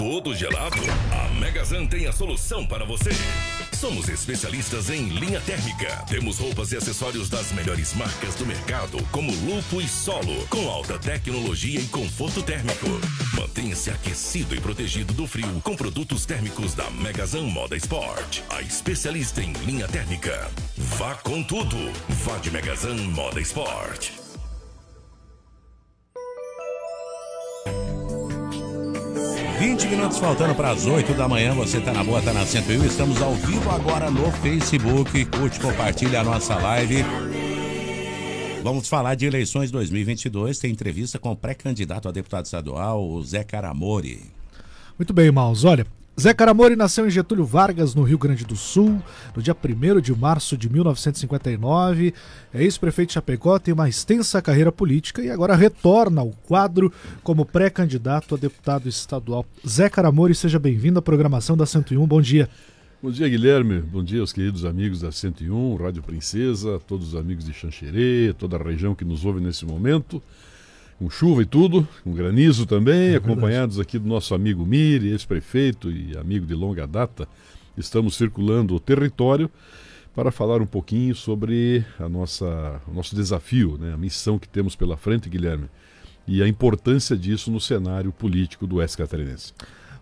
todo gelado? A Megazan tem a solução para você. Somos especialistas em linha térmica. Temos roupas e acessórios das melhores marcas do mercado, como Lupo e Solo, com alta tecnologia e conforto térmico. Mantenha-se aquecido e protegido do frio com produtos térmicos da Megazan Moda Sport, a especialista em linha térmica. Vá com tudo. Vá de Megazan Moda Sport. 20 minutos faltando para as 8 da manhã. Você está na boa, está na 101. Estamos ao vivo agora no Facebook. Curte, compartilha a nossa live. Vamos falar de eleições 2022. Tem entrevista com o pré-candidato a deputado estadual, o Zé Caramori. Muito bem, Maus. Olha, Zé Caramori nasceu em Getúlio Vargas, no Rio Grande do Sul, no dia 1 de março de 1959. É ex-prefeito de Chapecó, tem uma extensa carreira política e agora retorna ao quadro como pré-candidato a deputado estadual. Zé Caramori, seja bem-vindo à programação da 101. Bom dia. Bom dia, Guilherme. Bom dia aos queridos amigos da 101, Rádio Princesa, todos os amigos de Xanxerê, toda a região que nos ouve nesse momento com chuva e tudo, com granizo também, é acompanhados aqui do nosso amigo Miri, ex-prefeito e amigo de longa data. Estamos circulando o território para falar um pouquinho sobre a nossa, o nosso desafio, né? a missão que temos pela frente, Guilherme, e a importância disso no cenário político do Oeste Catarinense.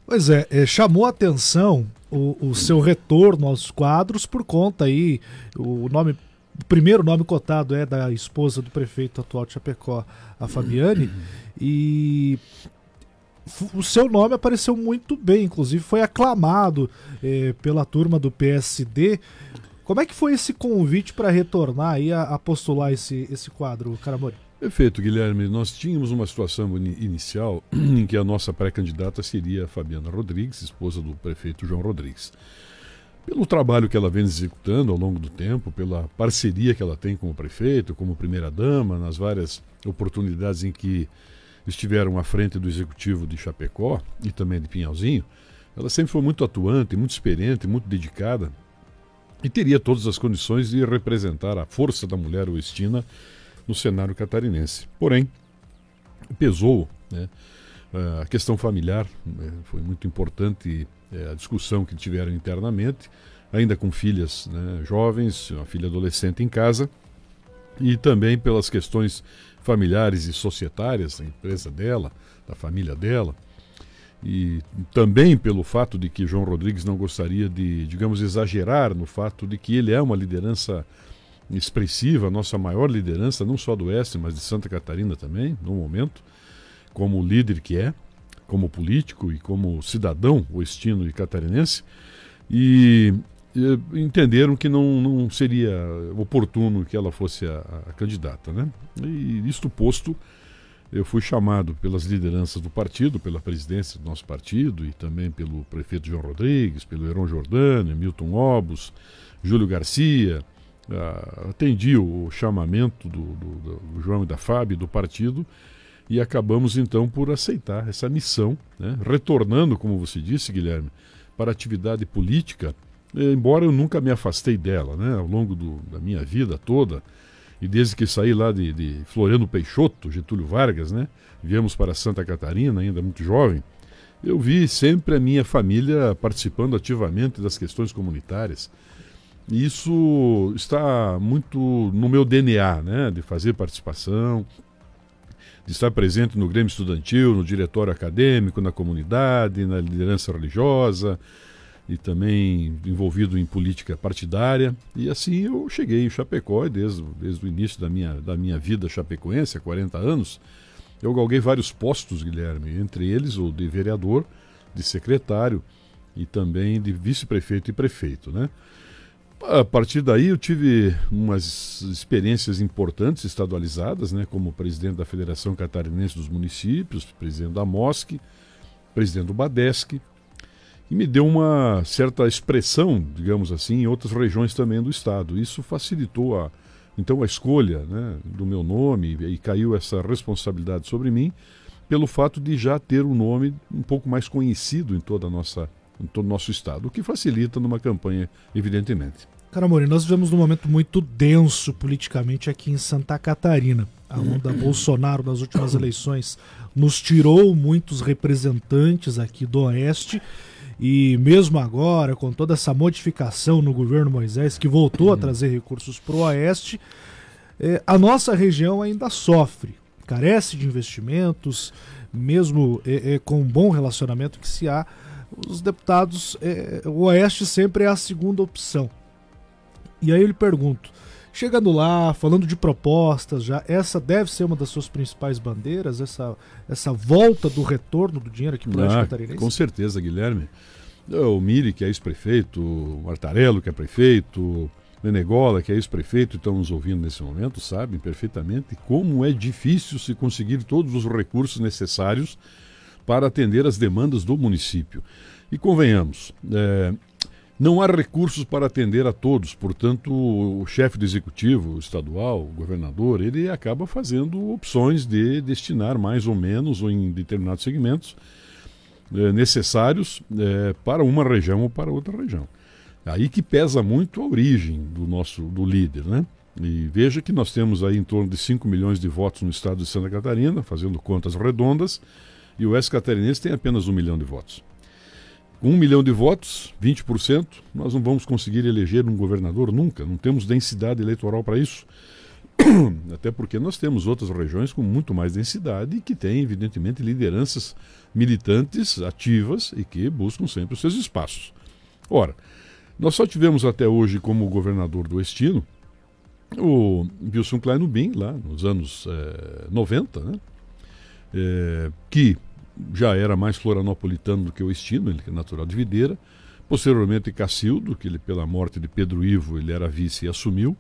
Pois é, é chamou atenção o, o, seu retorno aos quadros por conta aí, o nome o primeiro nome cotado é da esposa do prefeito atual de Chapecó, a Fabiane, uhum. e o seu nome apareceu muito bem, inclusive foi aclamado eh, pela turma do PSD. Como é que foi esse convite para retornar e a, a, postular esse, esse quadro, Caramori? Perfeito, Guilherme. Nós tínhamos uma situação inicial em que a nossa pré-candidata seria a Fabiana Rodrigues, esposa do prefeito João Rodrigues pelo trabalho que ela vem executando ao longo do tempo, pela parceria que ela tem com o prefeito, como primeira-dama, nas várias oportunidades em que estiveram à frente do executivo de Chapecó e também de Pinhalzinho, ela sempre foi muito atuante, muito experiente, muito dedicada e teria todas as condições de representar a força da mulher oestina no cenário catarinense. Porém, pesou né, ah, a questão familiar, né, foi muito importante é, a discussão que tiveram internamente, ainda com filhas né, jovens, uma filha adolescente em casa, e também pelas questões familiares e societárias da empresa dela, da família dela, e também pelo fato de que João Rodrigues não gostaria de, digamos, exagerar no fato de que ele é uma liderança expressiva, nossa maior liderança, não só do Oeste, mas de Santa Catarina também, no momento, como líder que é como político e como cidadão oestino e catarinense, e, e entenderam que não, não seria oportuno que ela fosse a, a candidata. Né? E isto posto, eu fui chamado pelas lideranças do partido, pela presidência do nosso partido e também pelo prefeito João Rodrigues, pelo Heron Jordano, Milton Obos, Júlio Garcia. Ah, atendi o chamamento do, do, do João e da Fábio do partido e acabamos então por aceitar essa missão, né? retornando, como você disse, Guilherme, para a atividade política, eh, embora eu nunca me afastei dela, né? ao longo do, da minha vida toda, e desde que saí lá de, de Floriano Peixoto, Getúlio Vargas, né? viemos para Santa Catarina, ainda muito jovem, eu vi sempre a minha família participando ativamente das questões comunitárias, e isso está muito no meu DNA, né? De fazer participação, de estar presente no Grêmio Estudantil, no diretório acadêmico, na comunidade, na liderança religiosa e também envolvido em política partidária. E assim eu cheguei em Chapecó e desde, desde o início da minha, da minha vida chapecoense, há 40 anos, eu galguei vários postos, Guilherme, entre eles o de vereador, de secretário e também de vice-prefeito e prefeito, né? A partir daí eu tive umas experiências importantes estadualizadas, né, como presidente da Federação Catarinense dos Municípios, presidente da MOSC, presidente do BADESC, e me deu uma certa expressão, digamos assim, em outras regiões também do estado. Isso facilitou a, então a escolha né, do meu nome e caiu essa responsabilidade sobre mim pelo fato de já ter um nome um pouco mais conhecido em toda a nossa em todo o nosso estado, o que facilita numa campanha, evidentemente. Cara, Mori, nós vivemos num momento muito denso politicamente aqui em Santa Catarina. A onda uhum. Bolsonaro nas últimas eleições nos tirou muitos representantes aqui do Oeste. E mesmo agora, com toda essa modificação no governo Moisés, que voltou a uhum. trazer recursos para o Oeste, eh, a nossa região ainda sofre, carece de investimentos, mesmo eh, eh, com um bom relacionamento que se há os deputados, é, o Oeste sempre é a segunda opção. E aí eu lhe pergunto, chegando lá, falando de propostas já, essa deve ser uma das suas principais bandeiras, essa, essa volta do retorno do dinheiro aqui para o Oeste ah, Catarinense? Com certeza, Guilherme. É, o Miri, que é ex-prefeito, o Martarello, que é prefeito, Menegola, que é ex-prefeito estão nos ouvindo nesse momento, sabem perfeitamente como é difícil se conseguir todos os recursos necessários para atender as demandas do município. E convenhamos, é, não há recursos para atender a todos, portanto, o chefe do executivo estadual, o governador, ele acaba fazendo opções de destinar mais ou menos ou em determinados segmentos é, necessários é, para uma região ou para outra região. Aí que pesa muito a origem do nosso do líder, né? E veja que nós temos aí em torno de 5 milhões de votos no estado de Santa Catarina, fazendo contas redondas, e o Oeste Catarinense tem apenas um milhão de votos. Com um milhão de votos, 20%, nós não vamos conseguir eleger um governador nunca, não temos densidade eleitoral para isso. Até porque nós temos outras regiões com muito mais densidade e que têm, evidentemente, lideranças militantes ativas e que buscam sempre os seus espaços. Ora, nós só tivemos até hoje como governador do Estino o Wilson Kleinubin, lá nos anos é, eh, 90, né? É, que já era mais florianopolitano do que eu estimo, ele que é natural de Videira. Posteriormente, Cacildo, que ele, pela morte de Pedro Ivo, ele era vice e assumiu.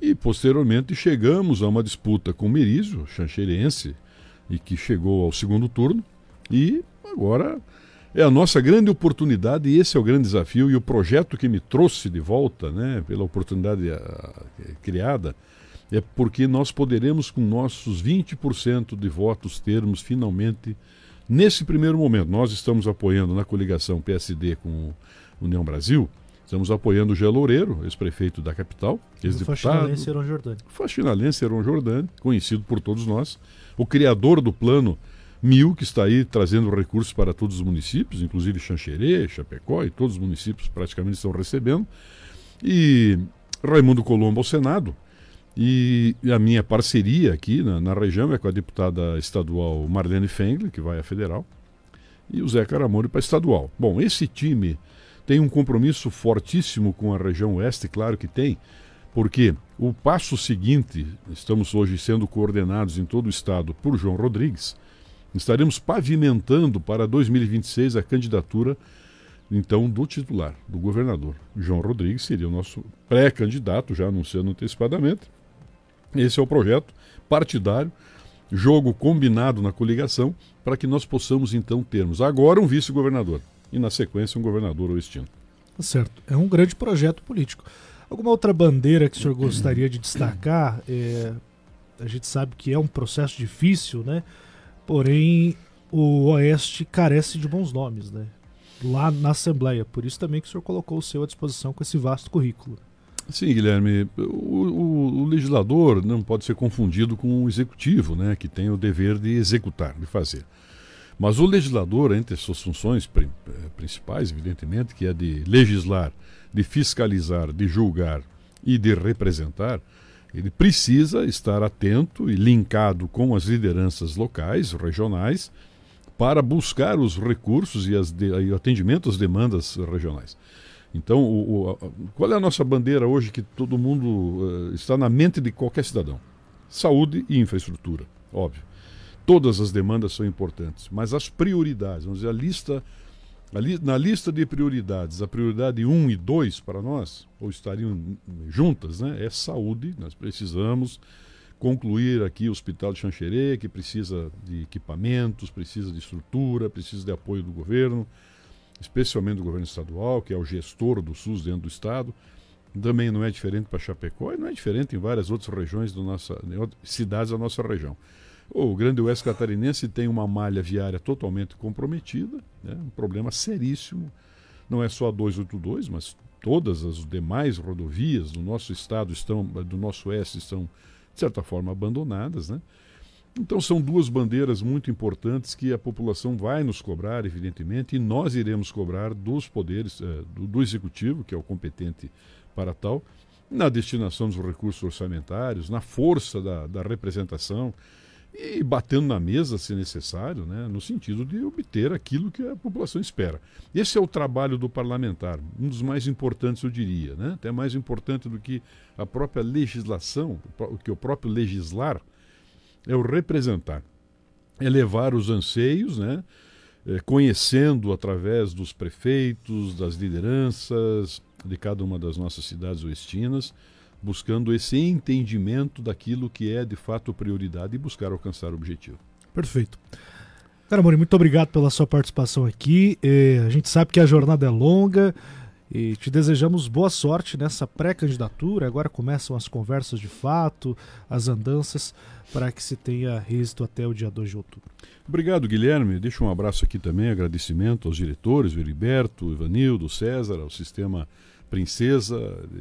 E posteriormente chegamos a uma disputa com Merizio, xanxerense, e que chegou ao segundo turno. E agora é a nossa grande oportunidade, e esse é o grande desafio, e o projeto que me trouxe de volta, né, pela oportunidade a, ah, a, criada, é porque nós poderemos, com nossos 20% de votos, termos finalmente Nesse primeiro momento, nós estamos apoiando na coligação PSD com União Brasil, estamos apoiando o Gé Loureiro, ex-prefeito da capital, ex-deputado. Faxinalense Heron Jordani. Faxinalense Heron Jordani, conhecido por todos nós, o criador do plano Mil, que está aí trazendo recursos para todos os municípios, inclusive Xanxerê, Chapecó e todos os municípios praticamente estão recebendo. E Raimundo Colombo ao Senado, e a minha parceria aqui na, na região é com a deputada estadual Marlene Fengler, que vai à federal, e o Zé Caramone para estadual. Bom, esse time tem um compromisso fortíssimo com a região oeste, claro que tem, porque o passo seguinte, estamos hoje sendo coordenados em todo o estado por João Rodrigues, estaremos pavimentando para 2026 a candidatura então do titular, do governador. João Rodrigues seria o nosso pré-candidato, já anunciando antecipadamente. Esse é o projeto partidário, jogo combinado na coligação, para que nós possamos então termos agora um vice-governador e, na sequência, um governador ou Tá Certo. É um grande projeto político. Alguma outra bandeira que o senhor gostaria de destacar? É, a gente sabe que é um processo difícil, né? Porém, o Oeste carece de bons nomes, né? Lá na Assembleia. Por isso também que o senhor colocou o seu à disposição com esse vasto currículo. Sim, Guilherme, o, o, o, legislador não pode ser confundido com o executivo, né, que tem o dever de executar, de fazer. Mas o legislador, entre as suas funções eh, principais, evidentemente, que é de legislar, de fiscalizar, de julgar e de representar, ele precisa estar atento e linkado com as lideranças locais, regionais, para buscar os recursos e, as de, e atendimento às demandas regionais. Então, o, o, qual é a nossa bandeira hoje que todo mundo uh, está na mente de qualquer cidadão? Saúde e infraestrutura, óbvio. Todas as demandas são importantes, mas as prioridades, vamos dizer, a lista, a li, na lista de prioridades, a prioridade 1 e 2 para nós, ou estariam juntas, né, é saúde, nós precisamos concluir aqui o Hospital de Xanxerê, que precisa de equipamentos, precisa de estrutura, precisa de apoio do governo, especialmente do governo estadual, que é o gestor do SUS dentro do estado. Também não é diferente para Chapecó e não é diferente em várias outras regiões do nossa cidades da nossa região. O Grande Oeste Catarinense tem uma malha viária totalmente comprometida, né? um problema seríssimo. Não é só a 282, mas todas as demais rodovias do nosso estado estão, do nosso oeste estão, de certa forma, abandonadas. Né? Então são duas bandeiras muito importantes que a população vai nos cobrar, evidentemente, e nós iremos cobrar dos poderes, eh, do, do executivo, que é o competente para tal, na destinação dos recursos orçamentários, na força da, da representação e batendo na mesa, se necessário, né, no sentido de obter aquilo que a população espera. Esse é o trabalho do parlamentar, um dos mais importantes, eu diria, né, até mais importante do que a própria legislação, o que o próprio legislar é o representar, é levar os anseios, né? É, conhecendo através dos prefeitos, das lideranças de cada uma das nossas cidades oestinas, buscando esse entendimento daquilo que é de fato prioridade e buscar alcançar o objetivo. Perfeito. Cara, Mori, muito obrigado pela sua participação aqui. É, a gente sabe que a jornada é longa, e te desejamos boa sorte nessa pré-candidatura. Agora começam as conversas de fato, as andanças, para que se tenha êxito até o dia 2 de outubro. Obrigado, Guilherme. Deixo um abraço aqui também, agradecimento aos diretores, o Heriberto, o Ivanildo, o César, ao Sistema Princesa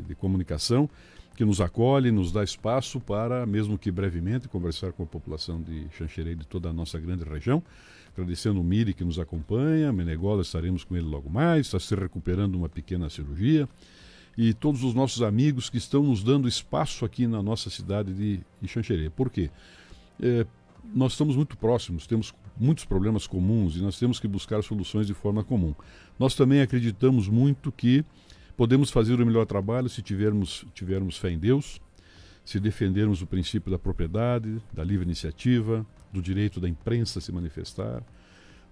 de Comunicação que nos acolhe, nos dá espaço para, mesmo que brevemente, conversar com a população de Xanxerê e de toda a nossa grande região. Agradecendo o Miri que nos acompanha, Menegola estaremos com ele logo mais, está se recuperando uma pequena cirurgia. E todos os nossos amigos que estão nos dando espaço aqui na nossa cidade de, Xanxerê. Por quê? É, nós estamos muito próximos, temos muitos problemas comuns e nós temos que buscar soluções de forma comum. Nós também acreditamos muito que Podemos fazer o melhor trabalho se tivermos, tivermos fé em Deus, se defendermos o princípio da propriedade, da livre iniciativa, do direito da imprensa a se manifestar.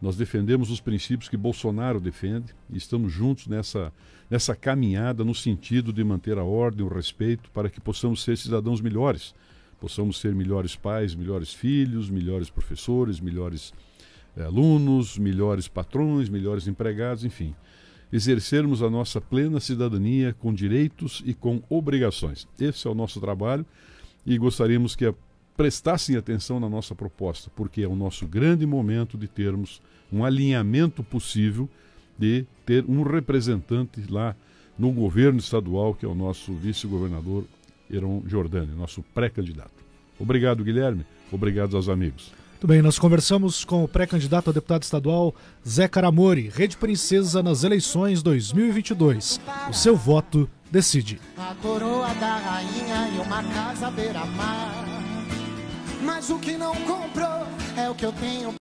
Nós defendemos os princípios que Bolsonaro defende e estamos juntos nessa, nessa caminhada no sentido de manter a ordem, o respeito, para que possamos ser cidadãos melhores, possamos ser melhores pais, melhores filhos, melhores professores, melhores eh, alunos, melhores patrões, melhores empregados, enfim exercermos a nossa plena cidadania com direitos e com obrigações. Esse é o nosso trabalho e gostaríamos que prestassem atenção na nossa proposta, porque é o nosso grande momento de termos um alinhamento possível de ter um representante lá no governo estadual, que é o nosso vice-governador Heron Jordani, nosso pré-candidato. Obrigado, Guilherme. Obrigado aos amigos. Muito bem, nós conversamos com o pré-candidato a deputado estadual Zé Caramori, Rede Princesa nas eleições 2022. O seu voto decide. A coroa da rainha e uma casa beira-mar. Mas o que não comprou é o que eu tenho.